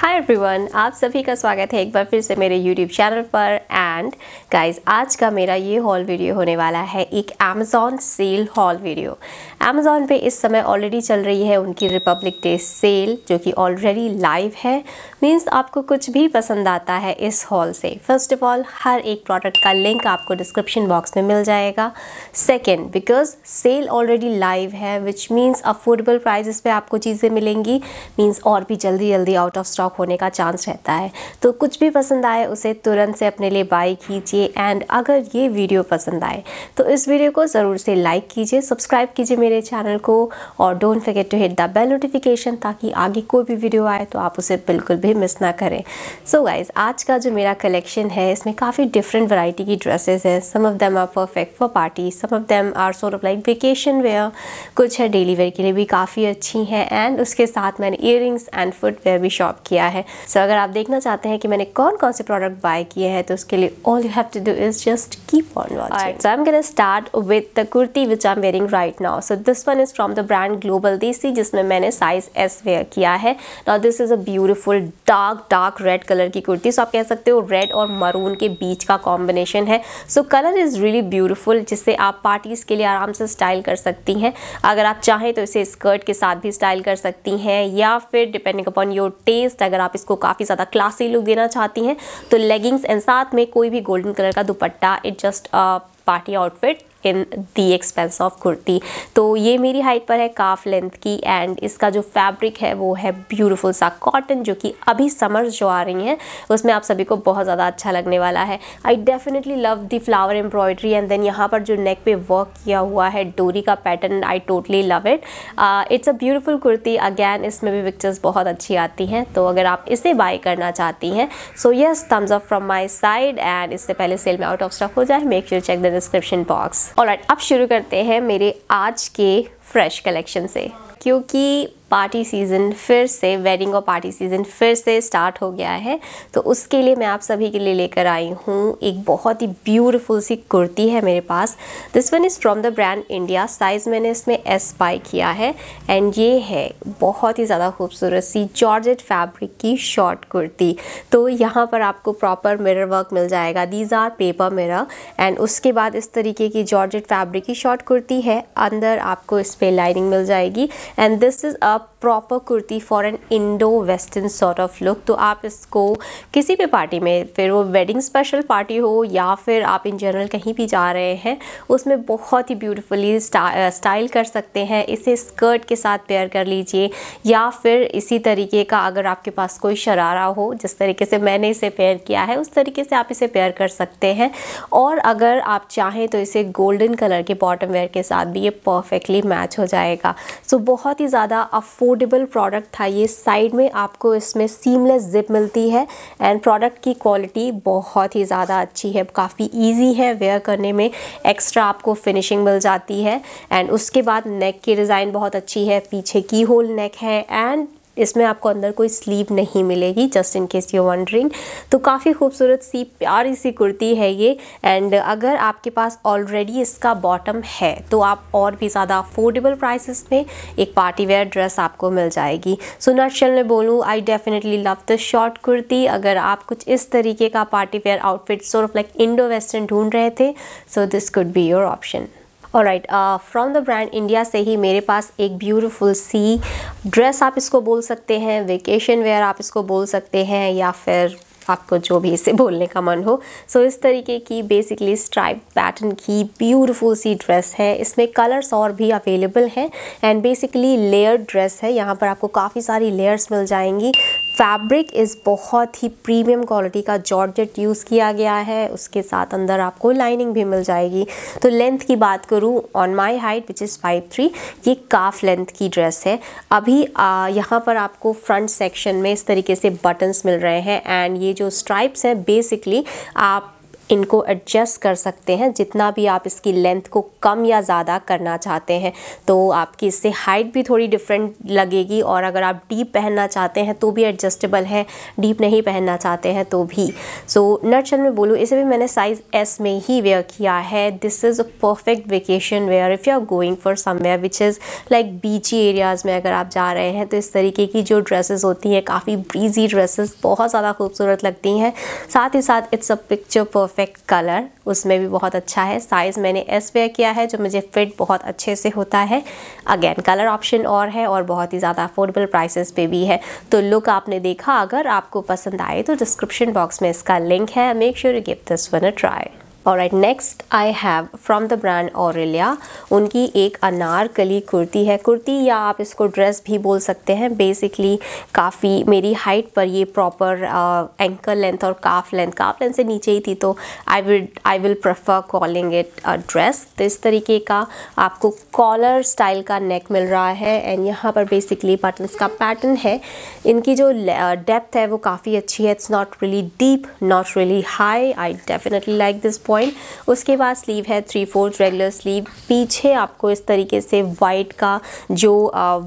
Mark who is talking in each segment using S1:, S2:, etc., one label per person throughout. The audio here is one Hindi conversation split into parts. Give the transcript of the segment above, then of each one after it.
S1: हाय एवरीवन आप सभी का स्वागत है एक बार फिर से मेरे यूट्यूब चैनल पर एंड गाइस आज का मेरा ये हॉल वीडियो होने वाला है एक Amazon sale haul video Amazon पे इस समय ऑलरेडी चल रही है उनकी रिपब्लिक डे सेल जो कि ऑलरेडी लाइव है मींस आपको कुछ भी पसंद आता है इस हॉल से फर्स्ट ऑफ ऑल हर एक प्रोडक्ट का लिंक आपको डिस्क्रिप्शन बॉक्स में मिल जाएगा second because sale already live है विच मीन्स अफोर्डेबल प्राइजेस पर आपको चीज़ें मिलेंगी मीन्स और भी जल्दी जल्दी आउट ऑफ स्टॉक स्टॉक होने का चांस रहता है तो कुछ भी पसंद आए उसे तुरंत से अपने लिए बाई कीजिए एंड अगर ये वीडियो पसंद आए तो इस वीडियो को ज़रूर से लाइक कीजिए सब्सक्राइब कीजिए मेरे चैनल को और don't forget to hit the bell notification ताकि आगे कोई भी वीडियो आए तो आप उसे बिल्कुल भी मिस ना करें सो so गाइज आज का जो मेरा कलेक्शन है इसमें काफ़ी डिफरेंट वराइटी की ड्रेसेस हैं some of them are perfect for party some of them are sort of like vacation wear कुछ है डेली वेयर के लिए भी काफ़ी अच्छी हैं एंड उसके साथ मैंने ईयर एंड फुटवेयर भी शॉप किया किया है सो so, अगर आप देखना चाहते हैं कि मैंने कौन कौन से प्रोडक्ट बाय किए हैं तो उसके लिए all you have to do is just keep on watching so I am gonna start with the kurti which I am wearing right now so this one is from the brand Global Desi जिसमें मैंने साइज एस वेयर किया है now this is a beautiful dark dark red colour की कुर्ती सो so, आप कह सकते हो रेड और मरून के बीच का कॉम्बिनेशन है so colour is really beautiful जिससे आप पार्टीज़ के लिए आराम से स्टाइल कर सकती हैं अगर आप चाहें तो इसे स्कर्ट के साथ भी स्टाइल कर सकती हैं या फिर डिपेंडिंग अपॉन योर टेस्ट अगर आप इसको काफ़ी ज़्यादा क्लासी लुक देना चाहती हैं तो लेगिंग्स एंड साथ में कोई भी गोल्डन कलर का dupatta it just party outfit in the expense of kurti तो ये मेरी हाइट पर है काफ लेंथ की एंड इसका जो फैब्रिक है वो है ब्यूटीफुल सा कॉटन जो कि अभी समर्स जो आ रही हैं उसमें आप सभी को बहुत ज़्यादा अच्छा लगने वाला है I definitely love the flower embroidery and then यहाँ पर जो नेक पे वर्क किया हुआ है डोरी का pattern I totally love it it's a beautiful kurti again इसमें भी पिक्चर्स बहुत अच्छी आती हैं तो अगर आप इसे बाय करना चाहती हैं so yes thumbs up from my side and इससे पहले सेल में आउट ऑफ स्टॉक हो जाए make your check the description box alright अब शुरू करते हैं मेरे आज के फ्रेश कलेक्शन से क्योंकि पार्टी सीज़न फिर से वेडिंग और पार्टी सीज़न फिर से स्टार्ट हो गया है तो उसके लिए मैं आप सभी के लिए लेकर आई हूँ एक बहुत ही ब्यूटीफुल सी कुर्ती है मेरे पास this one is from the brand India size मैंने इसमें एस बाई किया है एंड ये है बहुत ही ज़्यादा खूबसूरत सी जॉर्ज फैब्रिक की शॉर्ट कुर्ती तो यहाँ पर आपको प्रॉपर मिरर वर्क मिल जाएगा these are paper mirror and उसके बाद इस तरीके की जॉर्जेट फैब्रिक की शॉर्ट कुर्ती है अंदर आपको इस पर लाइनिंग मिल जाएगी and this is a proper kurti for an Indo western sort of look तो आप इसको किसी भी पार्टी में फिर वो वेडिंग स्पेशल पार्टी हो या फिर आप इन जनरल कहीं भी जा रहे हैं उसमें बहुत ही ब्यूटीफुली स्टाइल कर सकते हैं इसे स्कर्ट के साथ पेयर कर लीजिए या फिर इसी तरीके का अगर आपके पास कोई शरारा हो जिस तरीके से मैंने इसे पेयर किया है उस तरीके से आप इसे पेयर कर सकते हैं और अगर आप चाहें तो इसे गोल्डन कलर के बॉटम वेयर के साथ भी ये परफेक्टली मैच हो जाएगा सो so, बहुत ही ज़्यादा अफोर्डेबल प्रोडक्ट था ये साइड में आपको इसमें सीमलेस जिप मिलती है एंड प्रोडक्ट की क्वालिटी बहुत ही ज़्यादा अच्छी है काफ़ी ईजी है वेयर करने में एक्स्ट्रा आपको फिनिशिंग मिल जाती है एंड उसके बाद नेक की डिज़ाइन बहुत अच्छी है पीछे की होल नेक है एंड इसमें आपको अंदर कोई स्लीव नहीं मिलेगी just in case you wondering तो काफ़ी खूबसूरत सी प्यारी सी कुर्ती है ये एंड अगर आपके पास ऑलरेडी इसका बॉटम है तो आप और भी ज़्यादा अफोर्डेबल प्राइसेस में एक पार्टी वेयर ड्रेस आपको मिल जाएगी सुनर नटशल में बोलूँ I definitely love the short kurti अगर आप कुछ इस तरीके का party wear outfit sort of like Indo western ढूंढ रहे थे so this could be your option और right from the brand India से ही मेरे पास एक ब्यूटीफुल सी ड्रेस आप इसको बोल सकते हैं वेकेशन वेयर आप इसको बोल सकते हैं या फिर आपको जो भी इसे बोलने का मन हो सो so, इस तरीके की बेसिकली स्ट्राइप पैटर्न की ब्यूटीफुल सी ड्रेस है इसमें कलर्स और भी अवेलेबल हैं एंड बेसिकली लेयर ड्रेस है यहाँ पर आपको काफ़ी सारी लेयर्स मिल जाएंगी फैब्रिक इज़ बहुत ही प्रीमियम क्वालिटी का जॉर्जेट यूज़ किया गया है उसके साथ अंदर आपको लाइनिंग भी मिल जाएगी तो लेंथ की बात करूँ on my height which is five three ये काफ लेंथ की ड्रेस है अभी यहाँ पर आपको फ्रंट सेक्शन में इस तरीके से बटन्स मिल रहे हैं एंड ये जो स्ट्राइप्स हैं बेसिकली आप इनको एडजस्ट कर सकते हैं जितना भी आप इसकी लेंथ को कम या ज़्यादा करना चाहते हैं तो आपकी इससे हाइट भी थोड़ी डिफरेंट लगेगी और अगर आप डीप पहनना चाहते हैं तो भी एडजस्टेबल है डीप नहीं पहनना चाहते हैं तो भी सो so, नटशल में बोलूँ इसे भी मैंने साइज़ एस में ही वेयर किया है this is a perfect vacation wear if you are going for somewhere which is like beachy areas में अगर आप जा रहे हैं तो इस तरीके की जो ड्रेसेस होती हैं काफ़ी ब्रीजी ड्रेसेस बहुत ज़्यादा खूबसूरत लगती हैं साथ ही साथ it's a picture perfect perfect colour उसमें भी बहुत अच्छा है साइज़ मैंने एस वेयर किया है जो मुझे फिट बहुत अच्छे से होता है अगेन कलर ऑप्शन और है और बहुत ही ज़्यादा अफोर्डेबल प्राइसेस पे भी है तो लुक आपने देखा अगर आपको पसंद आए तो डिस्क्रिप्शन बॉक्स में इसका लिंक है make sure you give this one a try और next I have from the brand Aurelia उनकी एक अनारकली कुर्ती है कुर्ती या आप इसको ड्रेस भी बोल सकते हैं बेसिकली काफ़ी मेरी हाइट पर ये प्रॉपर एंकल लेंथ और काफ लेंथ काफ लेंथ से नीचे ही थी तो I will I will prefer calling it a dress तो इस तरीके का आपको कॉलर स्टाइल का नेक मिल रहा है एंड यहाँ पर बेसिकली बटन का पैटर्न है इनकी जो डेप्थ uh, है वो काफ़ी अच्छी है it's not really deep not really high I definitely like this point उसके बाद स्लीव है थ्री फोर्थ रेगुलर स्लीव पीछे आपको इस तरीके से वाइट का जो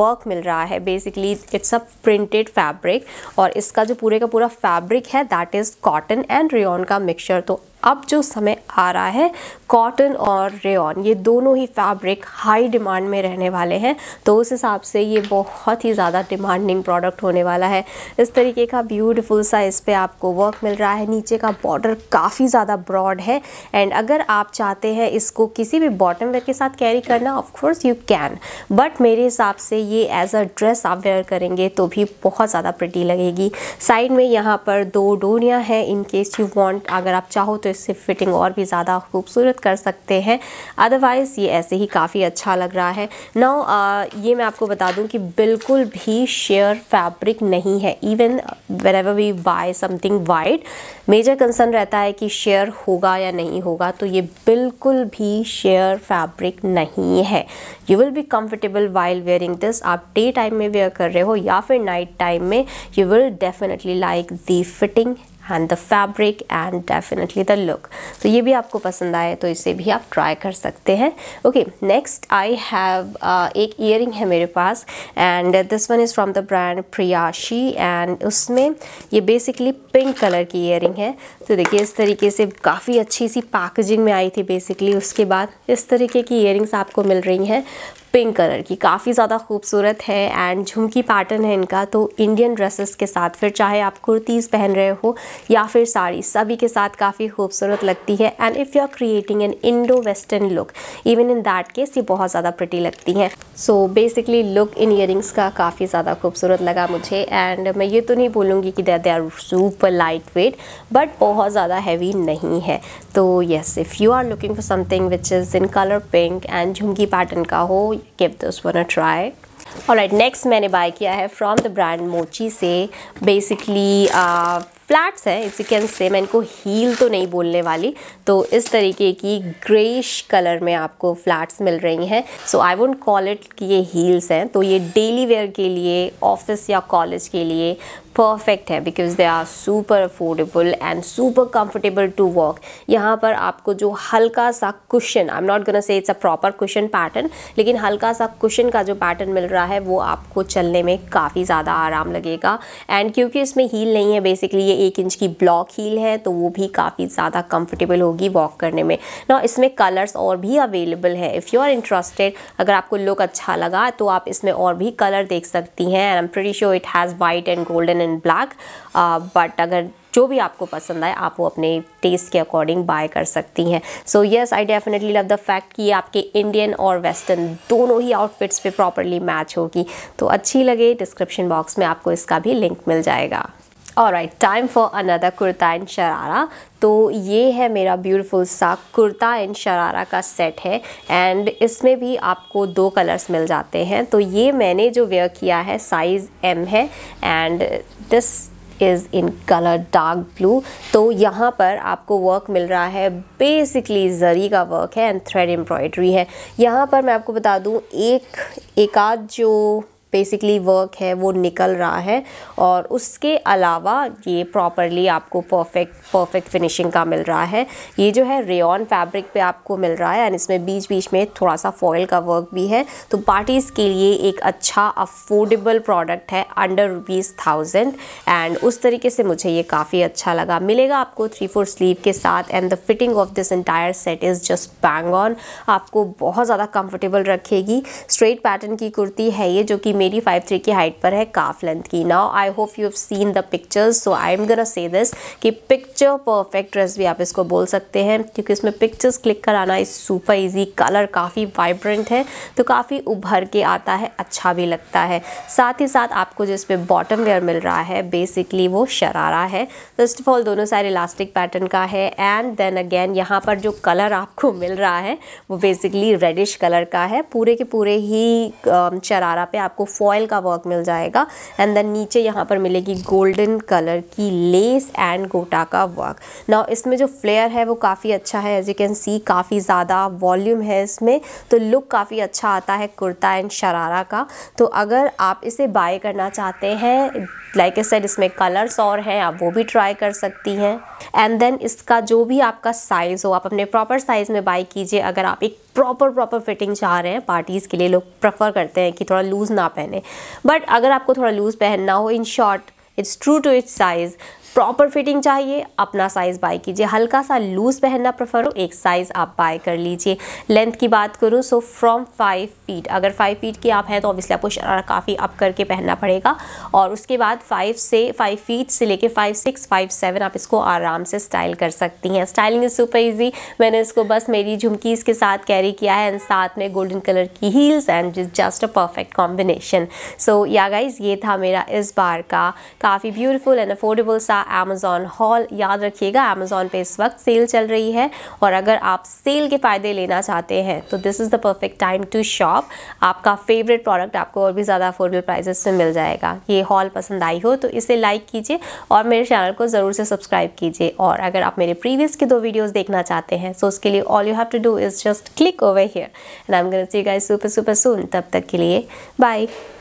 S1: वर्क मिल रहा है basically it's a printed fabric और इसका जो पूरे का पूरा फैब्रिक है that is cotton and rayon का मिक्सचर तो अब जो समय आ रहा है कॉटन और रेन ये दोनों ही फैब्रिक हाई डिमांड में रहने वाले हैं तो उस हिसाब से ये बहुत ही ज़्यादा डिमांडिंग प्रोडक्ट होने वाला है इस तरीके का ब्यूटीफुल सा इस पर आपको वर्क मिल रहा है नीचे का बॉर्डर काफ़ी ज़्यादा ब्रॉड है एंड अगर आप चाहते हैं इसको किसी भी बॉटम वेयर के साथ कैरी करना ऑफकोर्स यू कैन बट मेरे हिसाब से ये एज अ ड्रेस आप वेयर करेंगे तो भी बहुत ज़्यादा प्रटी लगेगी साइड में यहाँ पर दो डोरियाँ हैं इनकेस यू वॉन्ट अगर आप चाहो तो इससे फिटिंग और भी ज़्यादा खूबसूरत कर सकते हैं अदरवाइज़ ये ऐसे ही काफ़ी अच्छा लग रहा है नाउ ये मैं आपको बता दूँ कि बिल्कुल भी शेयर फैब्रिक नहीं है even wherever we buy something white major concern रहता है कि शेयर होगा या नहीं होगा तो ये बिल्कुल भी शेयर फैब्रिक नहीं है you will be comfortable while wearing this आप डे टाइम में वेयर कर रहे हो या फिर नाइट टाइम में you will definitely like the fitting and the fabric and definitely the look तो ये भी आपको पसंद आए तो इसे भी आप ट्राई कर सकते हैं ओके नेक्स्ट आई हैव एक ईयर है मेरे पास and this one is from the brand Priyaasi and उसमें ये बेसिकली पिंक कलर की ईयर है तो देखिए इस तरीके से काफ़ी अच्छी सी पैकेजिंग में आई थी बेसिकली उसके बाद इस तरीके की ईयर आपको मिल रही हैं पिंक कलर की काफ़ी ज़्यादा खूबसूरत है एंड झुमकी पैटर्न है इनका तो इंडियन ड्रेसेस के साथ फिर चाहे आप कुर्तीज़ पहन रहे हो या फिर साड़ी सभी के साथ काफ़ी खूबसूरत लगती है and if you are creating an Indo western look even in that case ये बहुत ज़्यादा प्रटी लगती हैं so basically look in ear का काफ़ी ज़्यादा खूबसूरत लगा मुझे एंड मैं ये तो नहीं बोलूँगी कि they are super light weight but बहुत ज़्यादा हैवी नहीं है तो yes if you are looking for something which is in colour pink and झुमकी पैटर्न का हो give this one a try और राइट नेक्स्ट मैंने बाय किया है फ्रॉम द ब्रांड मोची से बेसिकली फ्लैट्स uh, हैं इसी कैन से मैं इनको हील तो नहीं बोलने वाली तो इस तरीके की ग्रेश कलर में आपको फ्लैट्स मिल रही हैं so I won't call it कि ये हील्स हैं तो ये डेली वेयर के लिए ऑफिस या कॉलेज के लिए परफेक्ट है because they are super affordable and super comfortable to walk यहाँ पर आपको जो हल्का सा cushion I am not gonna say it's a proper cushion pattern लेकिन हल्का सा कुशन का जो पैटर्न मिल रहा है वो आपको चलने में काफ़ी ज़्यादा आराम लगेगा एंड क्योंकि इसमें हील नहीं है बेसिकली ये एक इंच की ब्लॉक हील है तो वो भी काफ़ी ज़्यादा कंफर्टेबल होगी वॉक करने में ना इसमें कलर्स और भी अवेलेबल है इफ़ यू आर इंटरेस्टेड अगर आपको लुक अच्छा लगा तो आप इसमें और भी कलर देख सकती हैं and am pretty sure it has white and golden and black but अगर जो भी आपको पसंद आए आप वो अपने टेस्ट के अकॉर्डिंग बाय कर सकती हैं so yes I definitely love the fact कि आपके इंडियन और वेस्टर्न दोनों ही आउटफिट्स पे प्रॉपरली मैच होगी तो अच्छी लगे डिस्क्रिप्शन बॉक्स में आपको इसका भी लिंक मिल जाएगा और right time for another kurta and sharara तो ये है मेरा ब्यूटीफुल सा कुर्ता एंड शरारा का सेट है एंड इसमें भी आपको दो कलर्स मिल जाते हैं तो ये मैंने जो वेयर किया है साइज़ एम है and this is in colour dark blue तो यहाँ पर आपको वर्क मिल रहा है बेसिकली जरी का वर्क है एंड थ्रेड एम्ब्रॉयड्री है यहाँ पर मैं आपको बता दूँ एक एक आध जो बेसिकली वर्क है वो निकल रहा है और उसके अलावा ये प्रॉपरली आपको परफेक्ट परफेक्ट फिनिशिंग का मिल रहा है ये जो है रेन फैब्रिक पे आपको मिल रहा है एंड इसमें बीच बीच में थोड़ा सा फॉयल का वर्क भी है तो पार्टीज़ के लिए एक अच्छा अफोर्डेबल प्रोडक्ट है अंडर रुपीज़ थाउजेंड एंड उस तरीके से मुझे ये काफ़ी अच्छा लगा मिलेगा आपको थ्री फोर स्लीव के साथ and the fitting of this entire set is just bang on आपको बहुत ज़्यादा कंफर्टेबल रखेगी स्ट्रेट पैटर्न की कुर्ती है ये जो कि मेरी 5'3 की हाइट पर है काफ लेंथ की now I hope you have seen the pictures so I am gonna say this कि पिक्चर परफेक्ट ड्रेस भी आप इसको बोल सकते हैं क्योंकि इसमें पिक्चर्स क्लिक कराना इज सुपर इजी कलर काफ़ी वाइब्रेंट है तो काफ़ी उभर के आता है अच्छा भी लगता है साथ ही साथ आपको जिस पे बॉटम वेयर मिल रहा है बेसिकली वो शरारा है फर्स्ट ऑफ ऑल दोनों सारे इलास्टिक पैटर्न का है एंड देन अगेन यहाँ पर जो कलर आपको मिल रहा है वो बेसिकली रेडिश कलर का है पूरे के पूरे ही शरारा पे आपको फॉयल का वर्क मिल जाएगा एंड देन नीचे यहाँ पर मिलेगी गोल्डन कलर की लेस एंड गोटा का वर्क ना इसमें जो फ्लेयर है वो काफ़ी अच्छा है एज यू कैन सी काफ़ी ज़्यादा वॉल्यूम है इसमें तो लुक काफ़ी अच्छा आता है कुर्ता एंड शरारा का तो अगर आप इसे बाय करना चाहते हैं लाइक ए सेड इसमें कलर्स और हैं आप वो भी ट्राई कर सकती हैं एंड देन इसका जो भी आपका साइज़ हो आप अपने प्रॉपर साइज़ में बाई कीजिए अगर आप एक प्रॉपर प्रॉपर फिटिंग चाह रहे हैं पार्टीज़ के लिए लोग प्रेफर करते हैं कि थोड़ा लूज़ नाप पहने बट अगर आपको थोड़ा लूज़ पहनना हो in short it's true to its size proper fitting चाहिए अपना साइज़ बाय कीजिए हल्का सा लूज़ पहनना प्रेफर हो एक साइज़ आप बाय कर लीजिए लेंथ की बात करूँ सो फ्रॉम फाइव फीट अगर फाइव फीट की आप हैं तो ऑब्वियसली आपको शरारा काफ़ी अप करके पहनना पड़ेगा और उसके बाद फाइव से फाइव फीट से लेके फाइव सिक्स फाइव सेवन आप इसको आराम से स्टाइल कर सकती हैं स्टाइलिंग इज़ सुपर ईजी मैंने इसको बस मेरी झुमकीज़ के साथ कैरी किया है एंड साथ में गोल्डन कलर की heels and just a perfect combination so या गाइज ये था मेरा इस बार का काफ़ी ब्यूटिफुल एंड अफोर्डेबल सा एमेजॉन हॉल याद रखिएगा अमेज़ॉन पे इस वक्त सेल चल रही है और अगर आप सेल के फ़ायदे लेना चाहते हैं तो this is the perfect time to shop आपका फेवरेट प्रोडक्ट आपको और भी ज़्यादा अफोर्डेबल प्राइजेस में मिल जाएगा ये हॉल पसंद आई हो तो इसे लाइक कीजिए और मेरे चैनल को ज़रूर से सब्सक्राइब कीजिए और अगर आप मेरे प्रीवियस के दो वीडियोज़ देखना चाहते हैं सो उसके लिए all you have to do is just click over here and I am see guys super super soon तब तक के लिए बाय